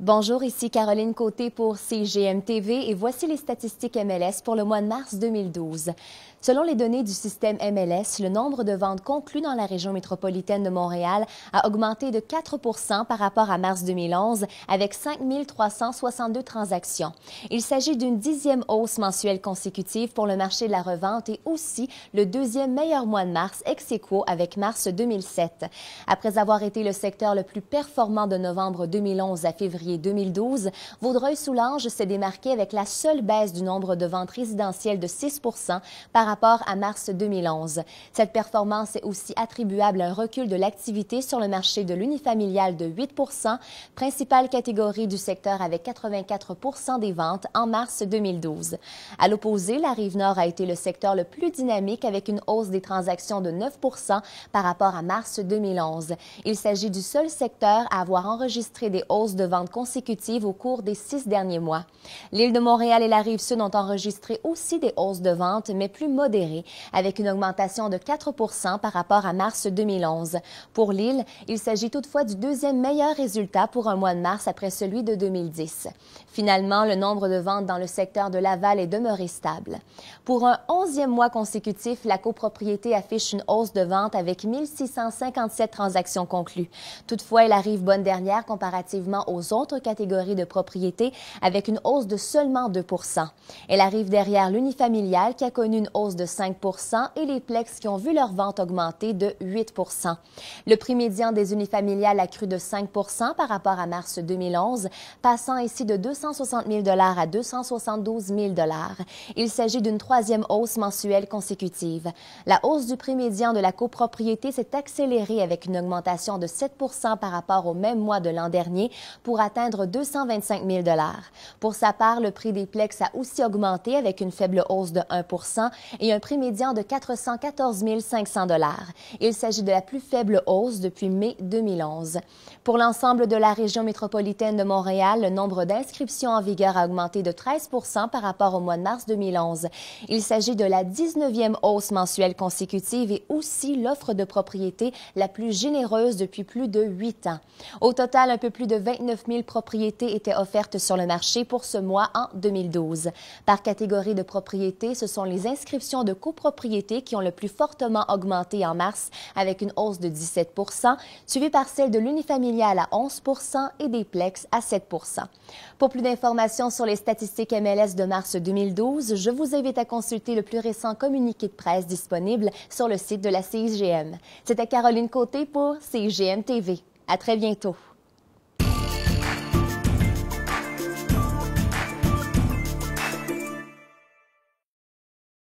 Bonjour, ici Caroline Côté pour CGM TV et voici les statistiques MLS pour le mois de mars 2012. Selon les données du système MLS, le nombre de ventes conclues dans la région métropolitaine de Montréal a augmenté de 4 par rapport à mars 2011, avec 5 362 transactions. Il s'agit d'une dixième hausse mensuelle consécutive pour le marché de la revente et aussi le deuxième meilleur mois de mars ex avec mars 2007. Après avoir été le secteur le plus performant de novembre 2011 à février 2012, Vaudreuil-Soulanges s'est démarqué avec la seule baisse du nombre de ventes résidentielles de 6 par rapport à mars 2011. Cette performance est aussi attribuable à un recul de l'activité sur le marché de l'unifamilial de 8 principale catégorie du secteur avec 84 des ventes en mars 2012. À l'opposé, la Rive-Nord a été le secteur le plus dynamique avec une hausse des transactions de 9 par rapport à mars 2011. Il s'agit du seul secteur à avoir enregistré des hausses de ventes consécutives au cours des six derniers mois. L'île de Montréal et la Rive-Sud ont enregistré aussi des hausses de ventes, mais plus modéré, avec une augmentation de 4 par rapport à mars 2011. Pour l'île, il s'agit toutefois du deuxième meilleur résultat pour un mois de mars après celui de 2010. Finalement, le nombre de ventes dans le secteur de Laval est demeuré stable. Pour un onzième mois consécutif, la copropriété affiche une hausse de vente avec 1657 transactions conclues. Toutefois, elle arrive bonne dernière comparativement aux autres catégories de propriétés avec une hausse de seulement 2 Elle arrive derrière l'unifamilial qui a connu une hausse de 5 et les Plex qui ont vu leur vente augmenter de 8 Le prix médian des unifamiliales a cru de 5 par rapport à mars 2011, passant ici de 260 000 à 272 000 Il s'agit d'une troisième hausse mensuelle consécutive. La hausse du prix médian de la copropriété s'est accélérée avec une augmentation de 7 par rapport au même mois de l'an dernier pour atteindre 225 000 Pour sa part, le prix des Plex a aussi augmenté avec une faible hausse de 1 et un prix médian de 414 500 Il s'agit de la plus faible hausse depuis mai 2011. Pour l'ensemble de la région métropolitaine de Montréal, le nombre d'inscriptions en vigueur a augmenté de 13 par rapport au mois de mars 2011. Il s'agit de la 19e hausse mensuelle consécutive et aussi l'offre de propriété la plus généreuse depuis plus de huit ans. Au total, un peu plus de 29 000 propriétés étaient offertes sur le marché pour ce mois en 2012. Par catégorie de propriétés, ce sont les inscriptions de copropriété qui ont le plus fortement augmenté en mars avec une hausse de 17 suivie par celle de l'unifamilial à 11 et des plexes à 7 Pour plus d'informations sur les statistiques MLS de mars 2012, je vous invite à consulter le plus récent communiqué de presse disponible sur le site de la CIGM. C'était Caroline Côté pour CIGM TV. À très bientôt.